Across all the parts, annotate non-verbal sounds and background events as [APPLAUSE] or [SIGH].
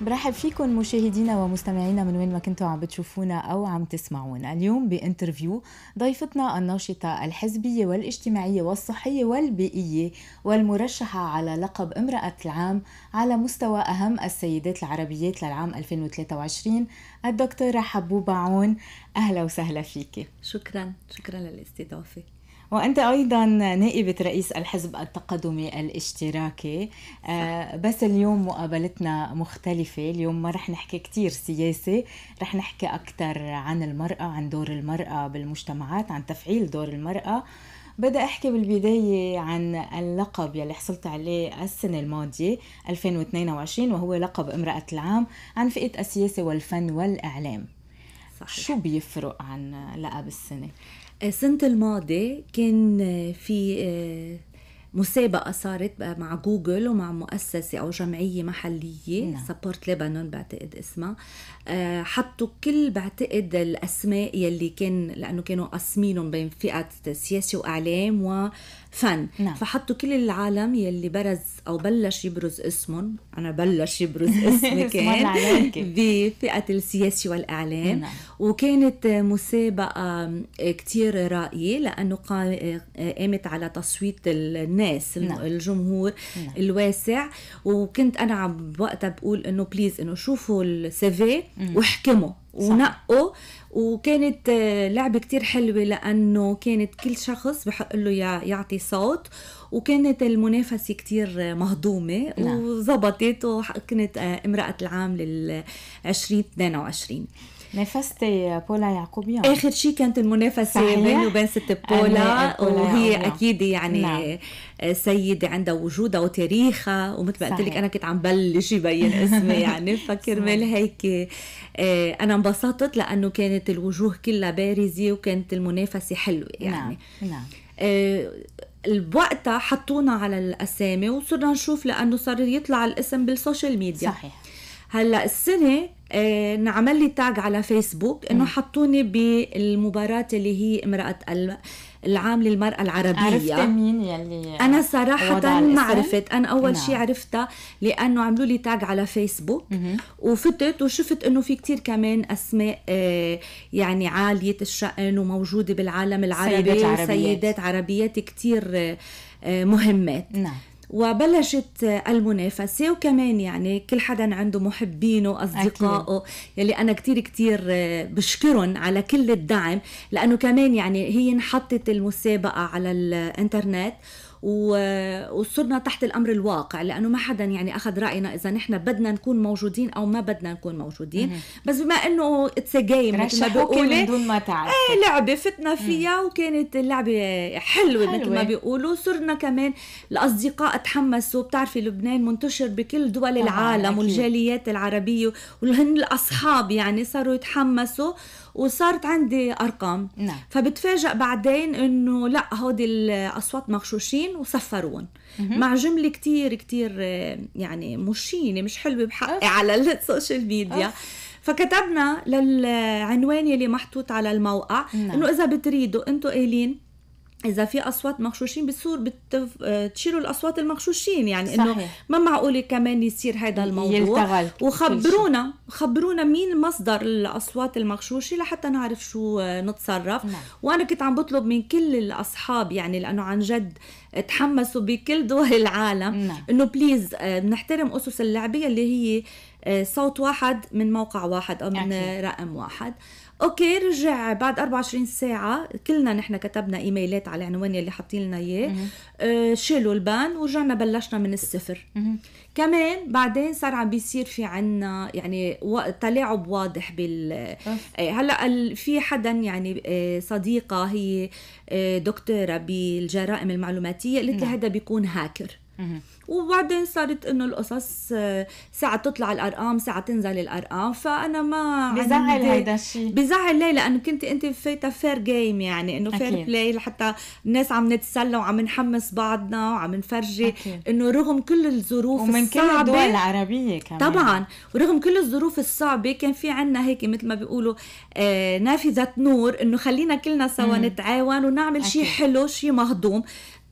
برحب فيكم مشاهدينا ومستمعينا من وين ما كنتوا عم بتشوفونا او عم تسمعونا اليوم بانترفيو ضيفتنا الناشطه الحزبيه والاجتماعيه والصحيه والبيئيه والمرشحه على لقب امراه العام على مستوى اهم السيدات العربيات للعام 2023 الدكتوره حبوبه عون اهلا وسهلا فيكي شكرا شكرا للاستضافه وأنت أيضا نائبة رئيس الحزب التقدمي الاشتراكي صح. آه، بس اليوم مقابلتنا مختلفة اليوم ما رح نحكي كتير سياسة رح نحكي أكتر عن المرأة عن دور المرأة بالمجتمعات عن تفعيل دور المرأة بدي احكي بالبدايه عن اللقب يلي حصلت عليه السنه الماضيه 2022 وهو لقب امراه العام عن فئه السياسه والفن والاعلام صحيح. شو بيفرق عن لقب السنه السنة الماضية كان آه، في آه، مسابقة صارت مع جوجل ومع مؤسسة أو جمعية محلية سبورت نعم. لبنان بعتقد اسمها آه، حطوا كل بعتقد الاسماء يلي كان لانه كانوا قاسمينهم بين فئه سياسه واعلام وفن نعم. فحطوا كل العالم يلي برز او بلش يبرز اسمهم انا بلش يبرز [LAUGHS] اسمي كان [LAUGHS] بفئه السياسه والاعلام نعم. وكانت مسابقه آه، كتير رائعه لانه آه، قامت على تصويت الناس نعم. الجمهور نعم. الواسع وكنت انا وقتها بقول انه بليز انه شوفوا السيفي وحكموا ونقوا وكانت آه، لعبة كتير حلوة لأنه كانت كل شخص بحق له يعطي صوت وكانت المنافسة كتير مهضومة نعم. وزبطت وكنت آه، امرأة العام لل 2022 نافستي بولا يعقوبيان اخر شيء كانت المنافسه بيني وبين ست بولا وهي يعقوبيان. اكيد يعني نعم. سيده عندها وجودها وتاريخها ومثل ما قلت لك انا كنت عم بلش يبين اسمي يعني فكرمال [LAUGHS] هيك آه، انا انبسطت لانه كانت الوجوه كلها بارزه وكانت المنافسه حلوه يعني نعم نعم آه، بوقتها حطونا على الاسامي وصرنا نشوف لانه صار يطلع الاسم بالسوشيال ميديا صحيح هلا السنه انعمل آه، لي تاج على فيسبوك انه حطوني بالمباراه اللي هي امراه العام للمرأة العربية عرفت مين يلي أنا صراحة ما عرفت أنا أول نعم. شيء عرفتها لأنه عملوا لي تاج على فيسبوك مم. وفتت وشفت أنه في كتير كمان أسماء آه، يعني عالية الشأن وموجودة بالعالم العربي سيدات عربيات, سيدات عربيات كتير آه، مهمات نعم وبلشت المنافسة وكمان يعني كل حدا عنده محبينه وأصدقائه يلي أنا كتير كتير بشكرهم على كل الدعم لأنه كمان يعني هي انحطت المسابقة على الإنترنت وصرنا تحت الامر الواقع لانه ما حدا يعني اخذ راينا اذا نحن بدنا نكون موجودين او ما بدنا نكون موجودين مم. بس بما انه اتس جيم مثل ما بيقولوا من دون ما تعرف ايه لعبه فتنا فيها مم. وكانت اللعبه حلوه, حلوة. مثل ما بيقولوا صرنا كمان الاصدقاء تحمسوا بتعرفي لبنان منتشر بكل دول العالم والجاليات العربيه والهن الاصحاب يعني صاروا يتحمسوا وصارت عندي ارقام نعم. فبتفاجئ بعدين انه لا هودي الاصوات مغشوشين وسفرون مع جمله كتير كتير يعني مشينه مش حلوه بحقي أه. على السوشيال ميديا أه. فكتبنا للعنوان يلي محطوط على الموقع نعم. انه اذا بتريدوا انتم قايلين اذا في اصوات مغشوشين بصور بتف... آه، تشيلوا الاصوات المغشوشين يعني انه ما معقول كمان يصير هذا الموضوع يلتغل. وخبرونا خبرونا مين مصدر الاصوات المغشوشه لحتى نعرف شو آه، نتصرف نعم. وانا كنت عم بطلب من كل الاصحاب يعني لانه عن جد تحمسوا بكل دول العالم نعم. انه بليز آه، بنحترم اسس اللعبه اللي هي صوت واحد من موقع واحد او من أكيد. رقم واحد اوكي رجع بعد 24 ساعه كلنا نحن كتبنا ايميلات على العنوان يلي حاطين لنا اياه آه، شالوا البان ورجعنا بلشنا من الصفر كمان بعدين صار عم بيصير في عنا يعني تلاعب واضح بال آه، هلا في حدا يعني آه، صديقه هي دكتوره بالجرائم المعلوماتيه قالت لي نعم. هذا بيكون هاكر وبعدين صارت انه القصص آه، ساعة تطلع الارقام ساعة تنزل الارقام فانا ما بزعل هيدا الشيء بزعل ليه لانه كنت انت فايتة فير جيم يعني انه فير بلاي لحتى الناس عم نتسلى وعم نحمس بعضنا وعم نفرجي انه رغم كل الظروف ومن الصعبة ومن كل الدول العربية كمان طبعا ورغم كل الظروف الصعبة كان في عنا هيك مثل ما بيقولوا آه نافذة نور انه خلينا كلنا سوا نتعاون ونعمل شيء حلو شيء مهضوم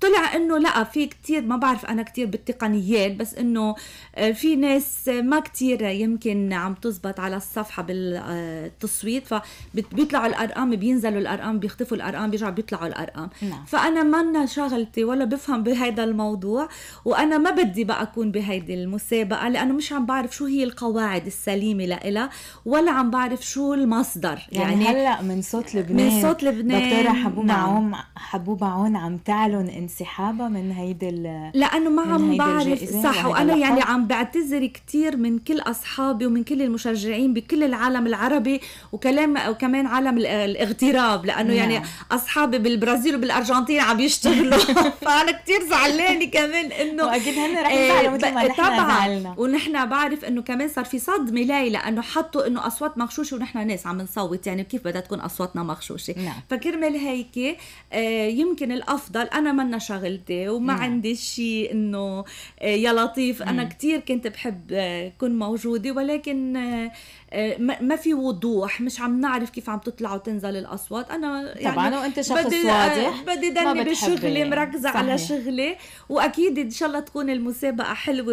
طلع انه لا في كتير ما بعرف انا كتير بالتقنيات بس انه آه، في ناس ما كتير يمكن عم تزبط على الصفحه بالتصويت فبيطلعوا الارقام بينزلوا الارقام بيختفوا الارقام بيرجعوا بيطلعوا الارقام نعم. فانا منا شغلتي ولا بفهم بهذا الموضوع وانا ما بدي بقى اكون بهيدي المسابقه لانه مش عم بعرف شو هي القواعد السليمه لإلها ولا عم بعرف شو المصدر يعني, يعني هلا من صوت لبنان من صوت لبنان دكتوره حبوبه نعم. عون حبوبه عون عم تعلن انسحابه من هيدي لانه ما عم بعرف صح وانا يعني عم بعتذر كثير من كل اصحابي ومن كل المشجعين بكل العالم العربي وكلام وكمان عالم الاغتراب لانه يعني نعم. اصحابي بالبرازيل وبالارجنتين عم يشتغلوا [LAUGHS] فانا كثير زعلانه كمان انه واكيد هن رح إيه، يزعلوا مثل ما نحن زعلنا ونحن بعرف انه كمان صار في صدمه لي لانه حطوا انه اصوات مغشوشه ونحن ناس عم نصوت يعني كيف بدها تكون اصواتنا مغشوشه نعم. فكرمال هيك آه، يمكن الافضل انا منا شغلتي وما مم. عندي شيء انه آه، يا لطيف مم. انا كثير كنت بحب آه، كون موجوده ولكن آه، ما في وضوح مش عم نعرف كيف عم تطلع وتنزل الاصوات انا يعني طبعا وانت شخص بدي واضح بدي دني بشغلي مركزه صحيح. على شغلي واكيد ان شاء الله تكون المسابقه حلوه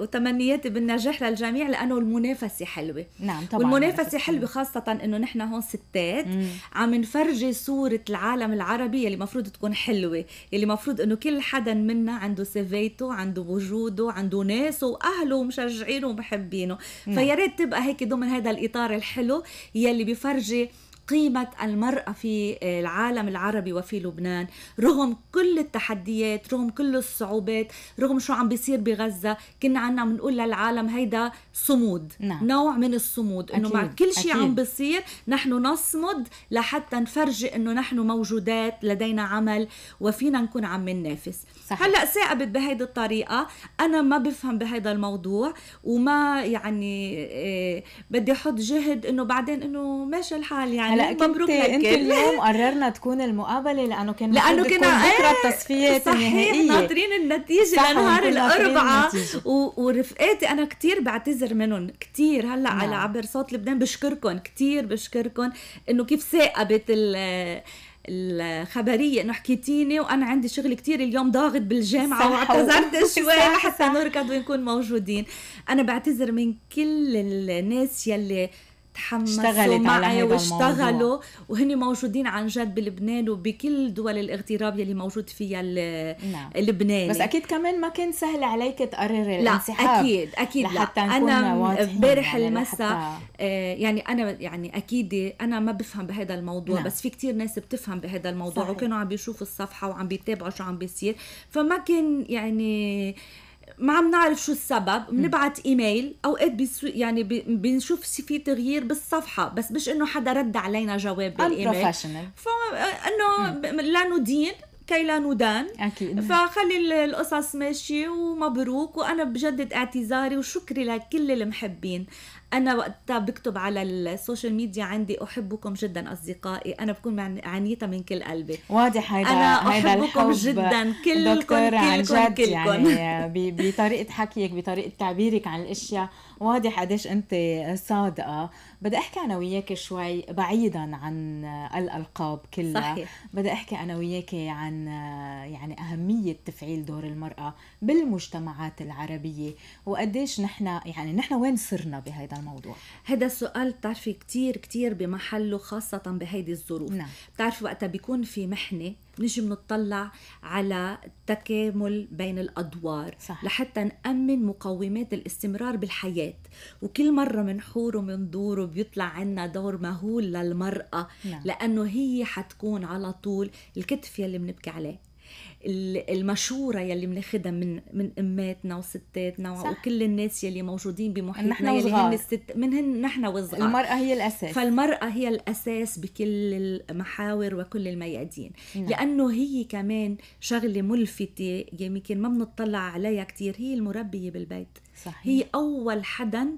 وتمنياتي بالنجاح للجميع لانه المنافسه حلوه نعم طبعا والمنافسه حلوه خاصه انه نحن هون ستات مم. عم نفرجي صوره العالم العربي يلي المفروض تكون حلوه يلي اللي مفروض انه كل حدا منا عنده سيفيته عنده وجوده عنده ناسه واهله ومشجعينه ومحبينه نعم. فيا ريت تبقى هيك ضمن هذا الاطار الحلو يلي بفرجي آه قيمة المرأة في العالم العربي وفي لبنان رغم كل التحديات رغم كل الصعوبات رغم شو عم بيصير بغزة كنا عنا بنقول للعالم هيدا صمود نعم. نوع من الصمود أكيد. انه مع كل شيء عم بيصير نحن نصمد لحتى نفرجي انه نحن موجودات لدينا عمل وفينا نكون عم ننافس هلا ثاقبت بهيدي الطريقة انا ما بفهم بهيدا الموضوع وما يعني إيه بدي احط جهد انه بعدين انه ماشي الحال يعني هلا مبروك انت اليوم قررنا تكون المقابله لانه كان لانه كنا بكره إيه، التصفيات النهائيه ناطرين النتيجه لنهار الاربعاء ورفقاتي انا كثير بعتذر منهم كثير هلا نعم. على عبر صوت لبنان بشكركم كثير بشكركم انه كيف ثاقبت ال الخبريه انه حكيتيني وانا عندي شغل كتير اليوم ضاغط بالجامعه واعتذرت شوي حتى نركض ونكون موجودين انا بعتذر من كل الناس يلي تحمسوا معي واشتغلوا وهن موجودين عن جد بلبنان وبكل دول الاغتراب يلي موجود فيها نعم. لبنان بس اكيد كمان ما كان سهل عليك تقرر الانسحاب لا اكيد اكيد لحتى لا. انا امبارح يعني المساء آه يعني انا يعني اكيد انا ما بفهم بهذا الموضوع لا. نعم. بس في كتير ناس بتفهم بهذا الموضوع صحيح. وكانوا عم بيشوفوا الصفحه وعم بيتابعوا شو عم بيصير فما كان يعني ما عم نعرف شو السبب بنبعت ايميل اوقات إيه بيسو يعني بنشوف في تغيير بالصفحه بس مش انه حدا رد علينا جواب بالايميل فانه لا ندين كي لا ندان اكيد فخلي القصص ماشيه ومبروك وانا بجدد اعتذاري وشكري لكل المحبين انا وقتها بكتب على السوشيال ميديا عندي احبكم جدا اصدقائي انا بكون عنيتها من كل قلبي واضح هيدا انا هيدا احبكم جدا كلكم دكتور عن جد كلكم. يعني بطريقه حكيك بطريقه تعبيرك عن الاشياء واضح قديش انت صادقه بدي احكي انا وياك شوي بعيدا عن الالقاب كلها صحيح. بدي احكي انا وياك عن يعني اهميه تفعيل دور المراه بالمجتمعات العربيه وقديش نحن يعني نحن وين صرنا بهيدا الموضوع هذا السؤال بتعرفي كتير كتير بمحله خاصة بهيدي الظروف نعم. بتعرفي وقتها بيكون في محنة بنجي بنطلع على التكامل بين الادوار صح. لحتى نامن مقومات الاستمرار بالحياه وكل مره بنحور وبندور وبيطلع عنا دور مهول للمراه نعم. لانه هي حتكون على طول الكتف يلي بنبكي عليه المشوره يلي بناخذها من من اماتنا وستاتنا صح. وكل الناس يلي موجودين بمحيطنا نحن يلي هن الست من هن نحن وصغار المراه هي الاساس فالمراه هي الاساس بكل المحاور وكل الميادين نعم. لانه هي كمان شغله ملفته يعني يمكن ما بنطلع عليها كثير هي المربيه بالبيت صحيح. هي اول حدا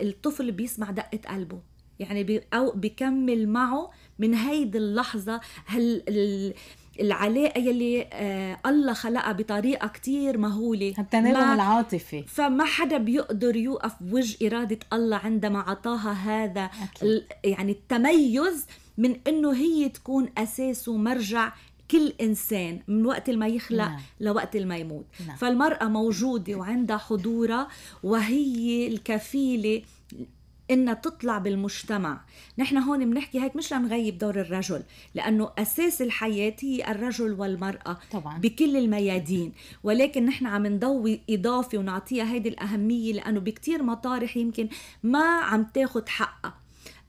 الطفل بيسمع دقه قلبه يعني بي او بكمل معه من هيدي اللحظه هل العلاقه يلي آه الله خلقها بطريقه كتير مهوله التناغم العاطفي فما حدا بيقدر يوقف وجه اراده الله عندما اعطاها هذا يعني التميز من انه هي تكون اساس ومرجع كل انسان من وقت ما يخلق نعم. لوقت ما يموت نعم. فالمراه موجوده وعندها حضورها وهي الكفيله انها تطلع بالمجتمع نحن هون بنحكي هيك مش لنغيب دور الرجل لانه اساس الحياه هي الرجل والمراه طبعا. بكل الميادين ولكن نحن عم نضوي اضافه ونعطيها هيدي الاهميه لانه بكتير مطارح يمكن ما عم تاخذ حقها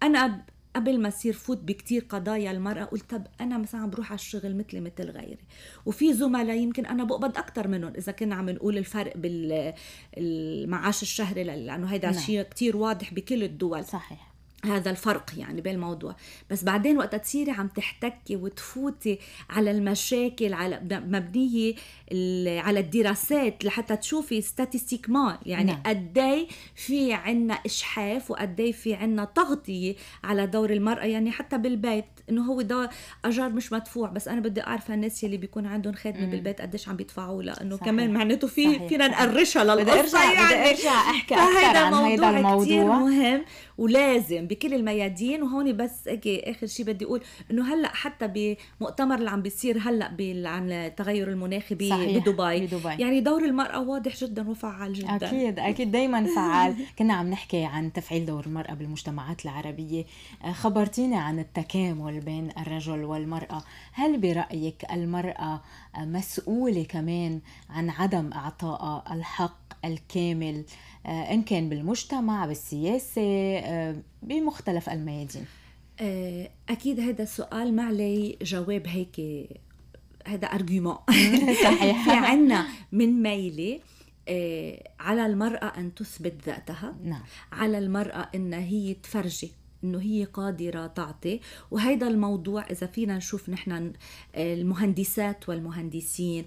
انا قبل ما يصير فوت بكتير قضايا المرأة قلت طب أنا مثلا عم بروح على الشغل مثلي مثل غيري وفي زملاء يمكن أنا بقبض أكثر منهم إذا كنا عم نقول الفرق بالمعاش الشهري لأنه هيدا نعم. شيء كتير واضح بكل الدول صحيح هذا الفرق يعني بالموضوع بس بعدين وقت تصيري عم تحتكي وتفوتي على المشاكل على مبنيه على الدراسات لحتى تشوفي ما يعني نعم. قد في عنا اشحاف وقد في عنا تغطيه على دور المراه يعني حتى بالبيت انه هو ده اجار مش مدفوع بس انا بدي اعرف الناس اللي بيكون عندهم خادمه بالبيت قديش عم بيدفعوا لانه كمان معناته في فينا نقرشها للقصه يعني بدي ارجع يعني. احكي اكثر عن هذا الموضوع كثير مهم ولازم بكل الميادين وهون بس هيك اخر شيء بدي اقول انه هلا حتى بمؤتمر اللي عم بيصير هلا عن التغير المناخي بدبي. بدبي يعني دور المراه واضح جدا وفعال جدا اكيد اكيد دائما فعال [LAUGHS] كنا عم نحكي عن تفعيل دور المراه بالمجتمعات العربيه آه، خبرتيني عن التكامل بين الرجل والمراه هل برايك المراه آه، مسؤوله كمان عن عدم اعطائها الحق الكامل آه، إن كان بالمجتمع بالسياسة آه، بمختلف الميادين آه، أكيد هذا السؤال ما عليه جواب هيك هذا أرجيومون [LAUGHS] صحيح في عنا من ميلة على المرأة أن تثبت ذاتها نعم. على المرأة أن هي تفرجي انه هي قادره تعطي وهيدا الموضوع اذا فينا نشوف نحن آه، المهندسات والمهندسين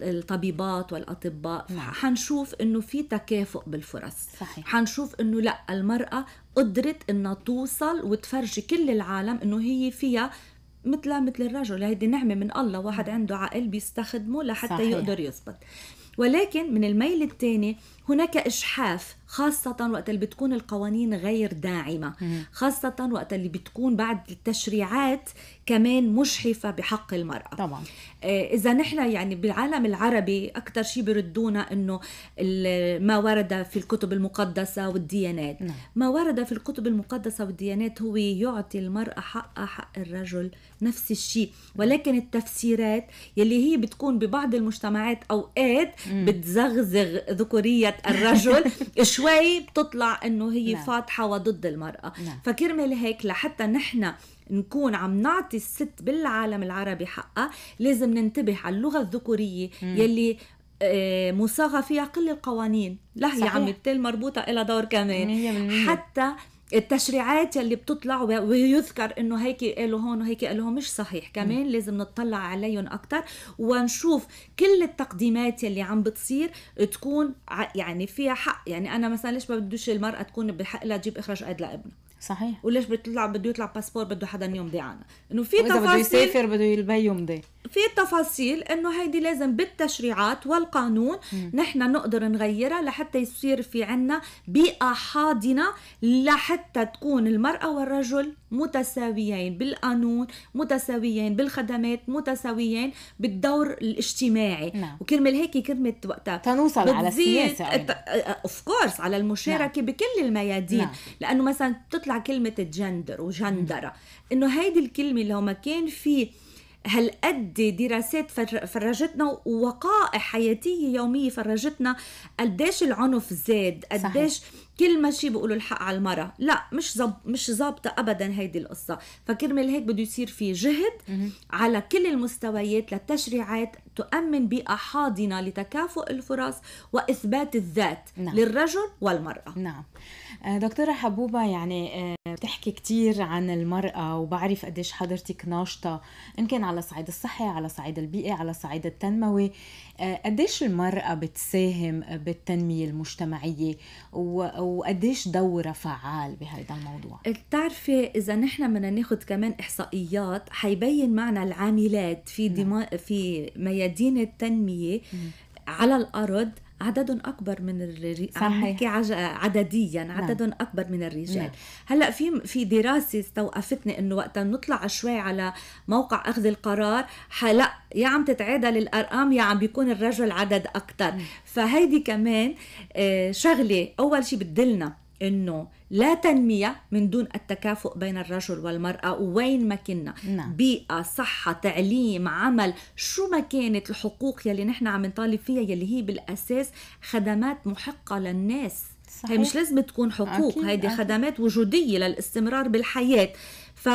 الطبيبات والاطباء نعم. حنشوف انه في تكافؤ بالفرص صحيح. حنشوف انه لا المراه قدرت انها توصل وتفرجي كل العالم انه هي فيها مثل مثل الرجل هيدي نعمه من الله واحد نعم. عنده عقل بيستخدمه لحتى صحيح. يقدر يثبت ولكن من الميل الثاني هناك إجحاف خاصة وقت اللي بتكون القوانين غير داعمة خاصة وقت اللي بتكون بعد التشريعات كمان مجحفة بحق المرأة طبعا آه، إذا نحن يعني بالعالم العربي أكثر شيء بردونا أنه ما ورد في الكتب المقدسة والديانات نعم. ما ورد في الكتب المقدسة والديانات هو يعطي المرأة حقها حق الرجل نفس الشيء ولكن التفسيرات يلي هي بتكون ببعض المجتمعات أوقات بتزغزغ ذكورية الرجل [LAUGHS] شوي بتطلع انه هي نعم. فاتحه وضد المراه نعم. فكرمال هيك لحتى نحن نكون عم نعطي الست بالعالم العربي حقها لازم ننتبه على اللغه الذكوريه م. يلي آه، مصاغه فيها كل القوانين لا هي عم مربوطه إلى دور كمان حتى التشريعات يلي بتطلع ويذكر انه هيك قالوا هون وهيك قالوا هون مش صحيح كمان م. لازم نطلع عليهم اكثر ونشوف كل التقديمات يلي عم بتصير تكون يعني فيها حق يعني انا مثلا ليش ما بدوش المراه تكون بحق لها تجيب اخراج قيد لابنها صحيح وليش بتطلع بده يطلع باسبور بده حدا يمضي عنا انه في تفاصيل بده يسافر بده يلبي يمضي في تفاصيل انه هيدي لازم بالتشريعات والقانون م. نحن نقدر نغيرها لحتى يصير في عنا بيئه حاضنه لحتى تكون المراه والرجل متساويين بالقانون متساويين بالخدمات متساويين بالدور الاجتماعي نعم. وكرمال هيك كلمه وقتها تنوصل على السياسه اوف كورس على المشاركه نعم. بكل الميادين نعم. لانه مثلا بتطلع كلمه الجندر وجندره انه هيدي الكلمه لو ما كان في هالقد دراسات فرجتنا ووقائع حياتيه يوميه فرجتنا قديش العنف زاد قديش صحيح. كل ما شيء بيقولوا الحق على المرأة لا مش زب... مش ظابطة أبدا هيدي القصة فكرمال هيك بده يصير في جهد على كل المستويات للتشريعات تؤمن بيئة حاضنة لتكافؤ الفرص وإثبات الذات نعم. للرجل والمرأة نعم آه، دكتورة حبوبة يعني آه، بتحكي كتير عن المرأة وبعرف قديش حضرتك ناشطة إن كان على صعيد الصحي على صعيد البيئي على صعيد التنموي آه، قديش المرأة بتساهم بالتنمية المجتمعية و... وقديش دوره فعال بهذا الموضوع إيه، بتعرفي اذا نحن بدنا ناخذ كمان احصائيات حيبين معنا العاملات في نعم. دماء في ميادين التنميه على الارض عدد أكبر من الرجال عم عدديا نعم. عدد نعم. أكبر من الرجال نعم. هلا في في دراسة استوقفتني إنه وقت نطلع شوي على موقع أخذ القرار هلا يا عم تتعادل الأرقام يا عم بيكون الرجل عدد أكثر نعم. فهيدي كمان آه، شغلة أول شيء بتدلنا انه لا تنميه من دون التكافؤ بين الرجل والمراه وين ما كنا نعم. بيئه صحه تعليم عمل شو ما كانت الحقوق يلي نحن عم نطالب فيها يلي هي بالاساس خدمات محقه للناس صحيح. هي مش لازم تكون حقوق هيدي خدمات وجوديه للاستمرار بالحياه ف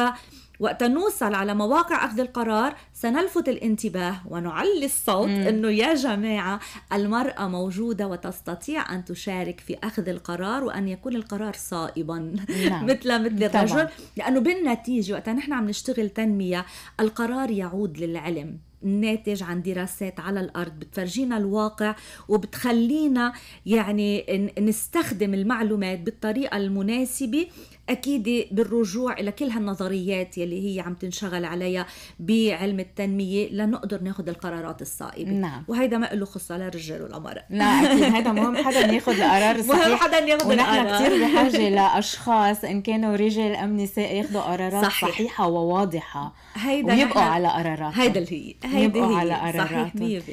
وقت نوصل على مواقع أخذ القرار سنلفت الانتباه ونعلي الصوت مم. أنه يا جماعة المرأة موجودة وتستطيع أن تشارك في أخذ القرار وأن يكون القرار صائبا نعم. [LAUGHS] مثل مثل الرجل لأنه بالنتيجة وقت نحن عم نشتغل تنمية القرار يعود للعلم ناتج عن دراسات على الارض بتفرجينا الواقع وبتخلينا يعني نستخدم المعلومات بالطريقه المناسبه أكيد بالرجوع إلى كل هالنظريات يلي هي عم تنشغل عليها بعلم التنمية لنقدر ناخذ القرارات الصائبة نعم وهيدا ما له خصة لا والمرأة ولا أكيد هذا مهم حدا ياخذ القرار [LAUGHS] الصحيح مهم حدا ياخذ القرار كثير بحاجة لأشخاص إن كانوا رجال أم نساء ياخذوا قرارات صحيح. صحيحة وواضحة هيدا ويبقوا نحن... على قراراتهم هيدا اللي هي هيدا هي. على قراراتهم صحيح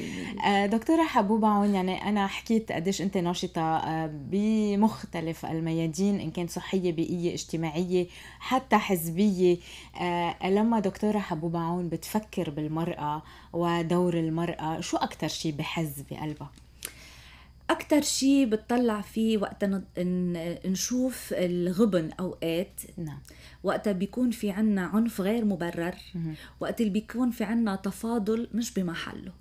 100% آه، دكتورة حبوبة عون يعني أنا حكيت قديش أنت ناشطة آه، بمختلف الميادين إن كان صحية بيئية اجتماعية حتى حزبية آه، لما دكتورة حبوب عون بتفكر بالمرأة ودور المرأة شو أكتر شي بحز بقلبها؟ اكثر شيء بتطلع فيه وقت نشوف الغبن اوقات نعم وقتها بيكون في عنا عنف غير مبرر وقت اللي بيكون في عنا تفاضل مش بمحله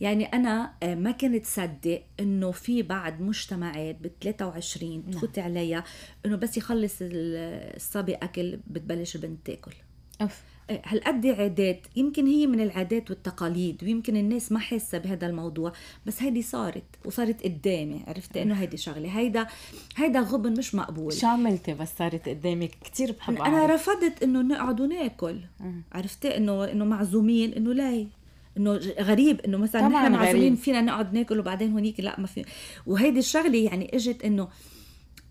يعني أنا آه، ما كنت صدق إنه في بعد مجتمعات بال 23 نعم. تفوت عليها إنه بس يخلص الصبي أكل بتبلش البنت تاكل أف. آه، هالقد عادات يمكن هي من العادات والتقاليد ويمكن الناس ما حاسه بهذا الموضوع بس هيدي صارت وصارت قدامي عرفت انه هيدي شغله هيدا هيدا غبن مش مقبول شو عملتي بس صارت قدامك كثير بحب انا عارف. رفضت انه نقعد وناكل عرفتي انه انه معزومين انه لا انه غريب انه مثلا نحن معزومين فينا نقعد ناكل وبعدين هونيك لا ما في وهيدي الشغله يعني اجت انه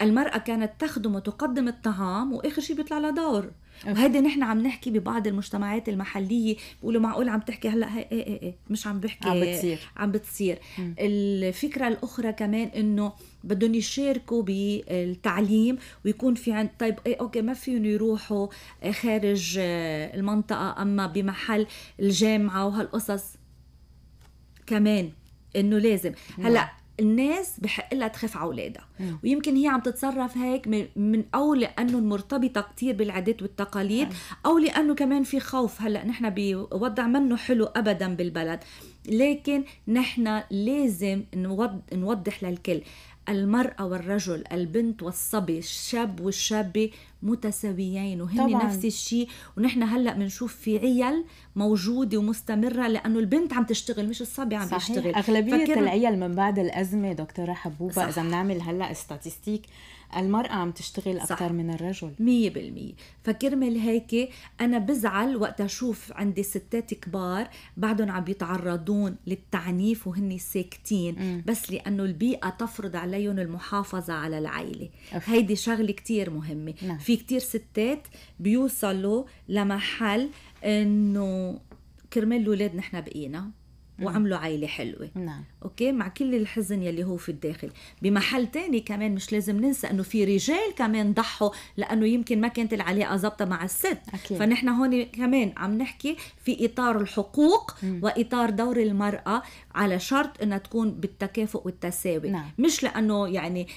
المرأة كانت تخدم وتقدم الطعام وآخر شيء بيطلع لها دور وهيدي نحن عم نحكي ببعض المجتمعات المحليه بيقولوا معقول عم تحكي هلا هي ايه ايه ايه مش عم بحكي عم بتصير عم بتصير م. الفكره الاخرى كمان انه بدهم يشاركوا بالتعليم ويكون في عند طيب ايه اوكي ما فيهم يروحوا خارج آه، المنطقه اما بمحل الجامعه وهالقصص كمان انه لازم هلا نعم. الناس بحق لها تخاف على اولادها ويمكن هي عم تتصرف هيك من او لانه مرتبطه كثير بالعادات والتقاليد او لانه كمان في خوف هلا نحن بوضع منه حلو ابدا بالبلد لكن نحن لازم نوضح للكل المرأة والرجل البنت والصبي الشاب والشابة متساويين وهن طبعاً. نفس الشيء ونحن هلا بنشوف في عيال موجوده ومستمره لانه البنت عم تشتغل مش الصبي عم صحيح. يشتغل اغلبيه فكر... العيال من بعد الازمه دكتوره حبوبه اذا بنعمل هلا استاتستيك المرأة عم تشتغل أكثر من الرجل 100% فكرمل هيك أنا بزعل وقت أشوف عندي ستات كبار بعدهم عم يتعرضون للتعنيف وهن ساكتين بس لأنه البيئة تفرض عليهم المحافظة على العائلة هيدي شغلة كتير مهمة نعم. في في كتير ستات بيوصلوا لمحل انه كرمال الاولاد نحن بقينا وعملوا عائله حلوه نعم اوكي مع كل الحزن يلي هو في الداخل بمحل تاني كمان مش لازم ننسى انه في رجال كمان ضحوا لانه يمكن ما كانت العلاقه ظابطه مع الست أكيد. فنحن هون كمان عم نحكي في اطار الحقوق م. واطار دور المراه على شرط انها تكون بالتكافؤ والتساوي نعم. مش لانه يعني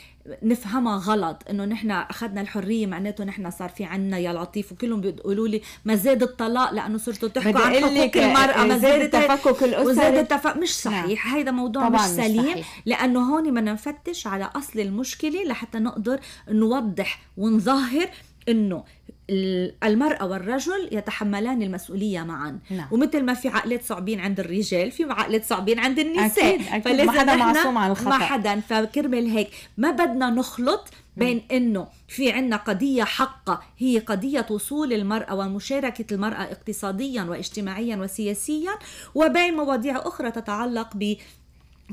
نفهمها غلط انه نحن اخذنا الحريه معناته نحن صار في عنا يا لطيف وكلهم بيقولوا لي ما زاد الطلاق لانه صرتوا تحكوا عن حقوق المراه ما زاد التفكك الاسري وزاد التفكك مش صحيح نعم. هيدا موضوع الموضوع مش سليم لانه هون بدنا نفتش على اصل المشكله لحتى نقدر نوضح ونظهر انه المرأة والرجل يتحملان المسؤولية معا نعم. ومثل ما في عقلات صعبين عند الرجال في عقلات صعبين عند النساء أكيد أكيد. فلازم ما حدا معصوم عن الخطأ ما حدا فكرمال هيك ما بدنا نخلط بين نعم. انه في عنا قضية حقة هي قضية وصول المرأة ومشاركة المرأة اقتصاديا واجتماعيا وسياسيا وبين مواضيع أخرى تتعلق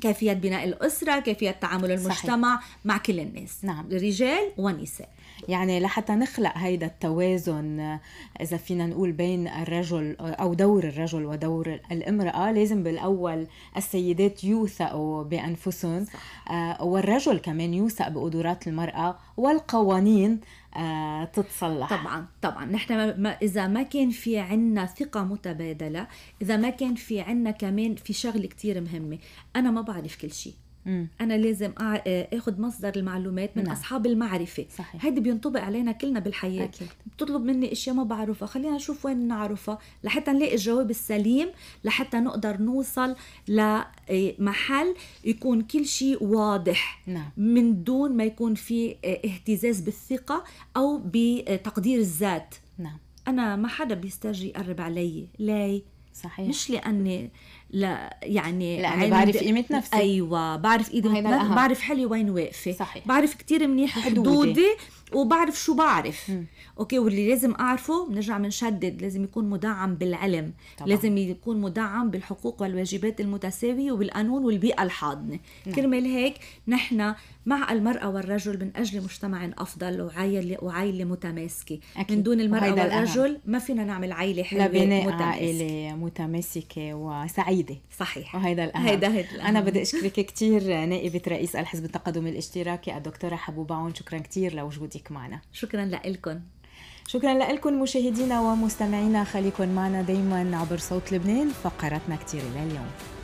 كيفية بناء الأسرة كيفية تعامل المجتمع صحيح. مع كل الناس نعم رجال ونساء يعني لحتى نخلق هيدا التوازن إذا فينا نقول بين الرجل أو دور الرجل ودور الامرأة لازم بالأول السيدات يوثقوا بأنفسهم صح. آه، والرجل كمان يوثق بقدرات المرأة والقوانين آه، تتصلح طبعا طبعا نحن ما اذا ما كان في عنا ثقه متبادله اذا ما كان في عنا كمان في شغله كتير مهمه انا ما بعرف كل شيء مم. انا لازم آه، اخذ مصدر المعلومات من مم. نعم. اصحاب المعرفه هيدي بينطبق علينا كلنا بالحياه أكيد. بتطلب مني اشياء ما بعرفها خلينا نشوف وين نعرفها لحتى نلاقي الجواب السليم لحتى نقدر نوصل لمحل آه، يكون كل شيء واضح نعم. من دون ما يكون في آه، اهتزاز بالثقه او بتقدير الذات نعم. انا ما حدا بيسترجي يقرب علي ليه صحيح مش لاني لا يعني لأني عند... بعرف قيمة نفسي أيوة بعرف قيمة بعرف حالي وين واقفة صحيح بعرف كثير منيح حدودي وبعرف شو بعرف م. أوكي واللي لازم أعرفه بنرجع بنشدد لازم يكون مدعم بالعلم طبعا. لازم يكون مدعم بالحقوق والواجبات المتساوية وبالقانون والبيئة الحاضنة نعم. كرمال هيك نحن مع المرأة والرجل من أجل مجتمع أفضل وعائلة وعائلة متماسكة أكيد. من دون المرأة والرجل الأهم. ما فينا نعمل عائلة حلوة لبناء عائلة متماسكة وسعيدة صحيح وهيدا الأهم. هيدا هيدا الأهم. أنا بدي أشكرك كثير نائبة رئيس الحزب التقدم الاشتراكي الدكتورة حبوب عون شكرا كثير لوجودك معنا شكرا لكم شكرا لكم مشاهدينا ومستمعينا خليكم معنا دايما عبر صوت لبنان فقرتنا كثيرة لليوم